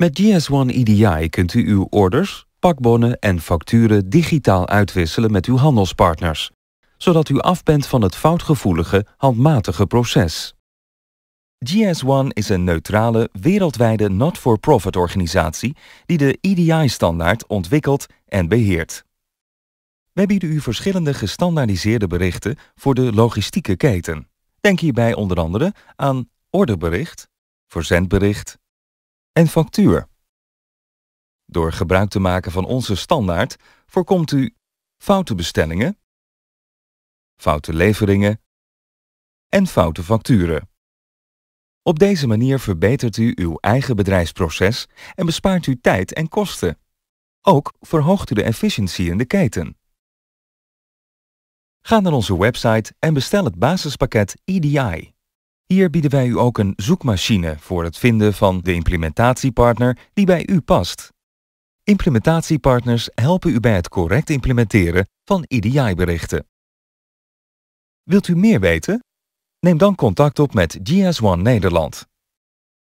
Met GS1 EDI kunt u uw orders, pakbonnen en facturen digitaal uitwisselen met uw handelspartners, zodat u af bent van het foutgevoelige, handmatige proces. GS1 is een neutrale, wereldwijde not-for-profit organisatie die de EDI-standaard ontwikkelt en beheert. Wij bieden u verschillende gestandaardiseerde berichten voor de logistieke keten. Denk hierbij onder andere aan orderbericht, verzendbericht, en factuur. Door gebruik te maken van onze standaard voorkomt u foute bestellingen, foute leveringen en foute facturen. Op deze manier verbetert u uw eigen bedrijfsproces en bespaart u tijd en kosten. Ook verhoogt u de efficiëntie in de keten. Ga naar onze website en bestel het basispakket EDI. Hier bieden wij u ook een zoekmachine voor het vinden van de implementatiepartner die bij u past. Implementatiepartners helpen u bij het correct implementeren van EDI-berichten. Wilt u meer weten? Neem dan contact op met GS1 Nederland.